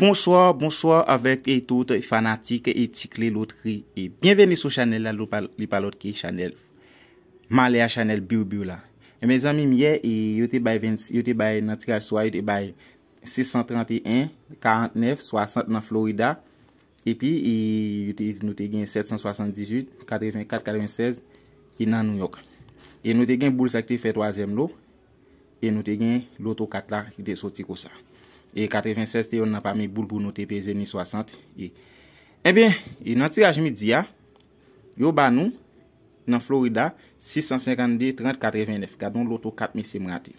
Bonsoir, bonsoir avèk etout fanatik etikle lotri. Bienveni sou chanel la li palot ki chanel. Malè a chanel biou biou la. E men zami miè, yote bay Natika Soa, yote bay 631, 49, 60 nan Florida. E pi, yote nou te gen 778, 84, 96, nan New York. E nou te gen Boulsak te fè 3èm lo. E nou te gen loto 4 la ki te soti kousa. E 96 te yon nan pa mi boul boul nou te peze ni 60. E eh bin, e nan tiraj mi diya, yo ban nou, nan Florida, 652, 30, 89. Kadon loutou 4,600.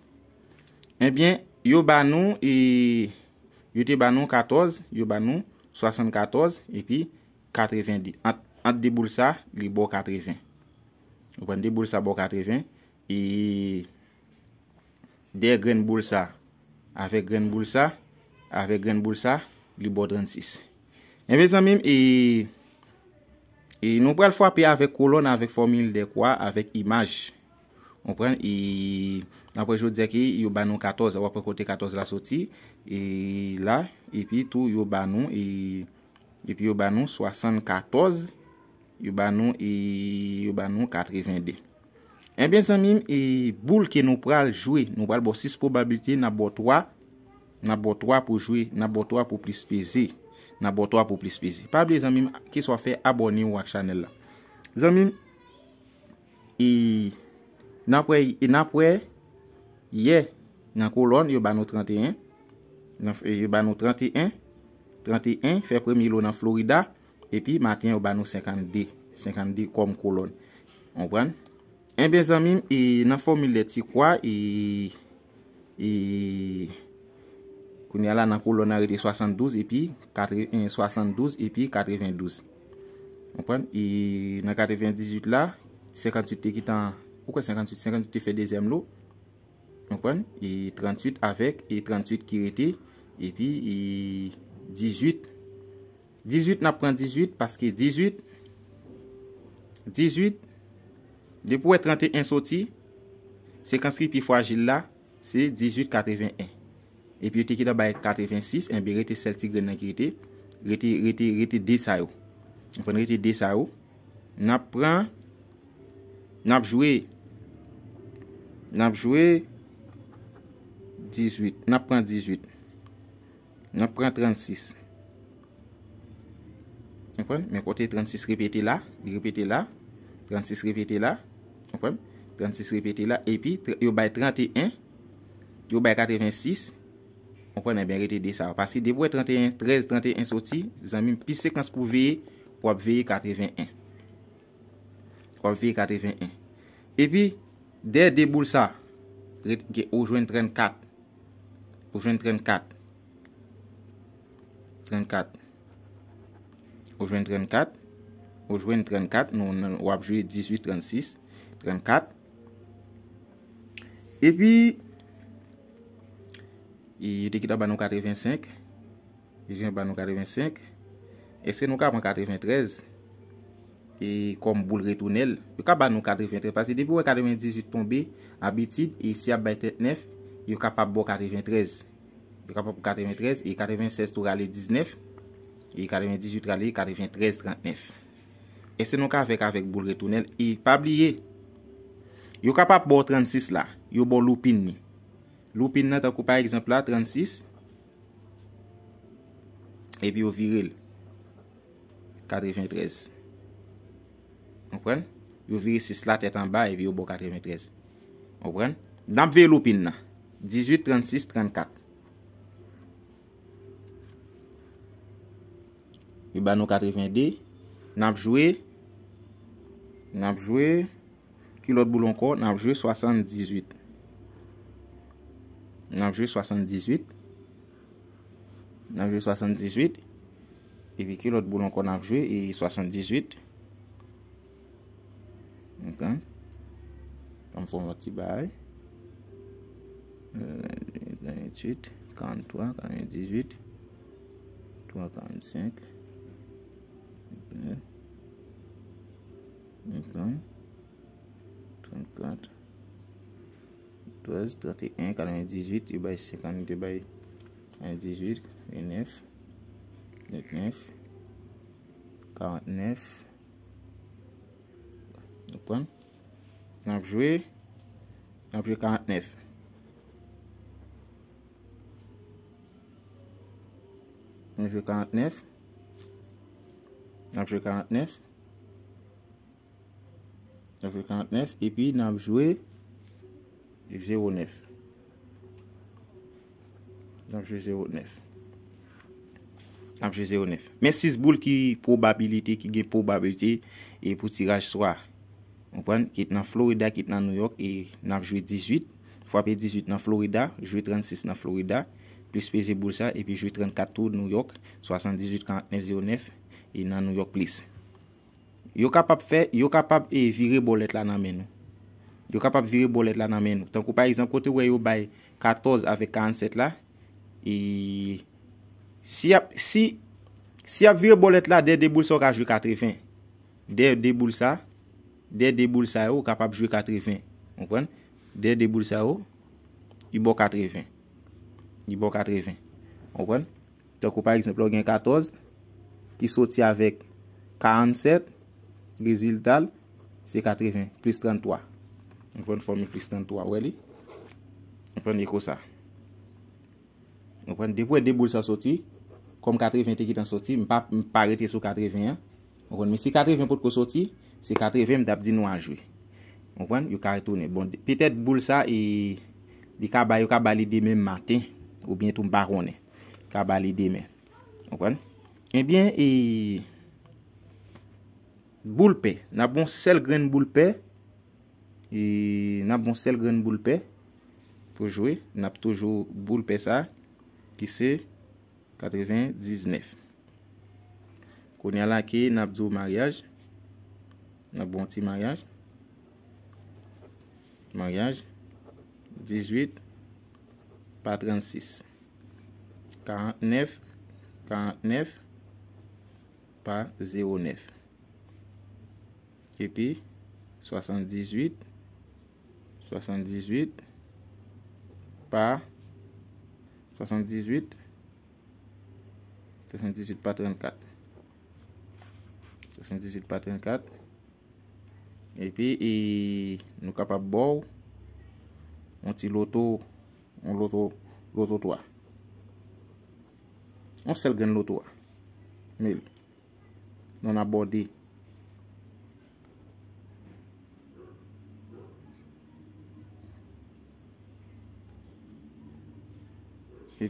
E bin, yo ban nou, yo te ban nou 14, yo ban nou 74, epi 90. Ante de boul sa, li bo 80. Opan, de boul sa bo 80, e de gren boul sa, avek gren boul sa, Avek gren boul sa, li bo 36. En vezan mim, e, e nou pral fwa pi avek kolon, avek formil de kwa, avek imaj. On pren, nan e, prejou dze ki, yo banon 14, wap prekote 14 la soti, la, epi tou yo banon, epi yo banon 74, yo banon 82. En vezan mim, e boul ki nou pral jwe, nou pral bo 6 probabilti, nan bo 3 boul, nabotwa pou jwe, nabotwa pou plispezi nabotwa pou plispezi pabli zanmim ki swa fe abonin wak chanel la zanmim i napwe ye nan kolon yon banou 31 yon banou 31 31 fe prem yon nan Florida epi matin yon banou 52 52 kom kolon enbe zanmim nan formule ti kwa i Kouni ala nan kou lò nan rete 72 epi 92. Eh, On pon, nan 98 la, 58 te ki tan, ou kwen 58, 58 te fe dezem lò. On pon, 38 avek, 38 ki rete, epi 18. 18 nan pren 18, paske 18, 18, de pou e 31 soti, se kansri pi fwa jil la, se 1881. epi yote ki da bay 86, en bi rete sel tigre nan ki rete, rete, rete, rete desa yo, yon kon rete desa yo, nap pran, nap jwe, nap jwe, 18, nap pran 18, nap pran 36, yon kon, men kote 36 repete la, repete la, 36 repete la, 36 repete la, epi yon bay 31, yon bay 86, On pwene ben rete de sa. Pasi debou e 31, 13, 31 soti. Zanmim pi sekans pou veye. Wap veye 81. Wap veye 81. E pi. De deboul sa. Retke oujwen 34. Oujwen 34. 34. Oujwen 34. Oujwen 34. Nou wap veye 18, 36. 34. 34. E pi. E dekida ban nou 85 E jen ban nou 85 E se nou ka ban 93 E kom boulre tunel Yo ka ban nou 93 Pase debi wè 98 tombe Abitid e si ap bay 39 Yo ka pap bo 93 Yo ka pap bo 93 E 96 tou gale 19 E 98 gale 93 39 E se nou ka vek avèk boulre tunel E pabliye Yo ka pap bo 36 la Yo bo lupin ni Loupin nan takou pa ekzempla 36. E pi yo virel. 93. Anpwen? Yo virel 6 la tèt anba e pi yo bo 93. Anpwen? Nampve loupin nan. 18, 36, 34. Yo bano 82. Nampjwe. Nampjwe. Ki lot boulon ko? Nampjwe 78. 78. nanjou 78 nanjou 78 epi ki lout boulon kon nanjou 78 ok kon foun lout ti bay 28 43, 18 3, 45 ok ok 34 31, 48, 59, 18, 49, 49, Nopjwe, 49, Nopjwe, 49, Nopjwe, 49, Nopjwe, 49, Nopjwe, 49, 0-9 9-0-9 9-0-9 Mè 6 boul ki probabilite Ki gen probabilite E pou tiraj soa Kèt nan Florida, kèt nan New York 9-0-18 9-0-18 nan Florida 9-0-36 nan Florida 9-0-34 nan New York 9-0-78 9-0-9 Yo kapap vire bolet la nan men nou yo kapap vire bolet la nan men nou. Ton koupa, eksemp, kote wè yo bay 14 avèk 47 la, e si ap vire bolet la, der deboul sa yo kapap jwe 80. Der deboul sa, der deboul sa yo kapap jwe 80. On kon? Der deboul sa yo, yi bo 80. Yi bo 80. On kon? Ton koupa, eksemp, lò gen 14, ki soti avèk 47, reziltal, se 80, plus 33. Yon kon, fòm yon plistant wè li. Yon kon, yon kon sa. Yon kon, depwen de boul sa soti, kom katreven te ki tan soti, m pa rete sou katreven ya. Yon kon, m si katreven kote ko soti, si katreven m dabdi nou anjwe. Yon kon, yon kare toune. Bon, petèd boul sa yon e, kabali demè m matè, ou bine tou m barone. Kabali demè. Yon kon. Yon kon. Ebyen yon e, boulpe, nan bon sel gren boulpe, E nap bon sel genn boulpe. Pou jowe. Nap toujou boulpe sa. Ki se kadevin diznef. Kou nyala ki nap zwo maryaj. Nap bon ti maryaj. Maryaj. Dizwit. Pa transis. Karantnef. Karantnef. Pa zero nef. E pi. Swasant dizwit. 78 par 78 78 paten 4 78 paten 4 epi nou kap ap bò an ti loto an loto loto 3 an sel gen loto 3 1000 non ap bò di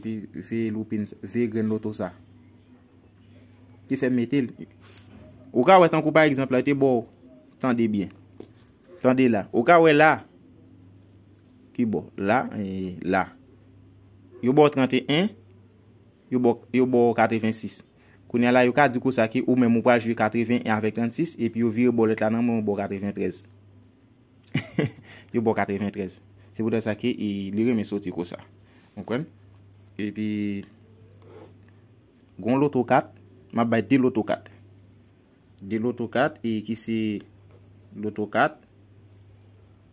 pe pi ve lupin, ve gren loto sa. Ki fe metil. Ou ka we tan ko pa ekzemplar, te bo, tande bien. Tande la. Ou ka we la, ki bo, la, e, la. Yo bo 31, yo bo 86. Kounen la, yo ka di ko sa ki, ou men mou pa jvi 80 avèk 36, epi yo vi yo bo le tanan mou bo 93. Yo bo 93. Se bo de sa ki, li reme soti ko sa. Okon? Epi, goun loto kat, ma bay di loto kat. Di loto kat, e ki se loto kat.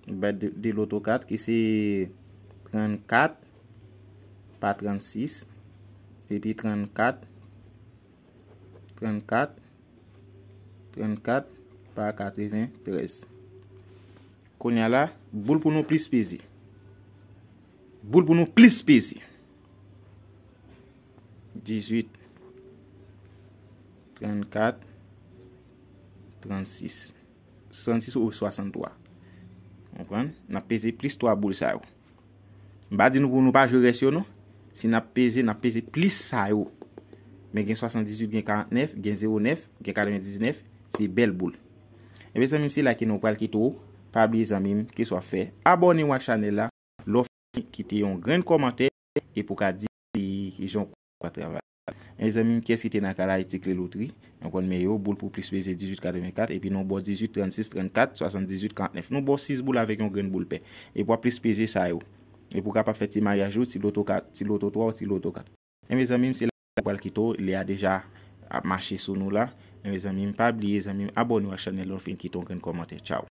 Bay di loto kat, ki se 34, pa 36. Epi, 34, 34, 34, pa 43. Konya la, boul pou nou plis pezi. Boul pou nou plis pezi. 34 36 36 ou 63 Okon Na peze plis 3 boul sa yo Ba di nou pou nou pa jow re syon nou Si na peze, na peze plis sa yo Men gen 78 gen 49 Gen 09, gen 49 Si bel boul Ebe zanmim si la ki nou pal ki tou Pabli zanmim ki sou a fe Abone wak chanel la Lofi ki te yon gren komante E pou ka di ki jon kou Mè mè zamim, kes ki te nakara etikle loutri? Mè mè yo, boul pou plispeze 18,44, epi nou bo 18,36,34, 78,49. Nou bo 6 boul avek yon gren boul pe. E pou ap plispeze sa yo. E pou ka pa feti mayajou, ti loto 3 ou ti loto 4. E mè mè zamim, se la kou al kito, le a deja ap mache sou nou la. E mè mè zamim, pabliye zamim, abon nou a chanel lor fin ki ton gren komante. Chow.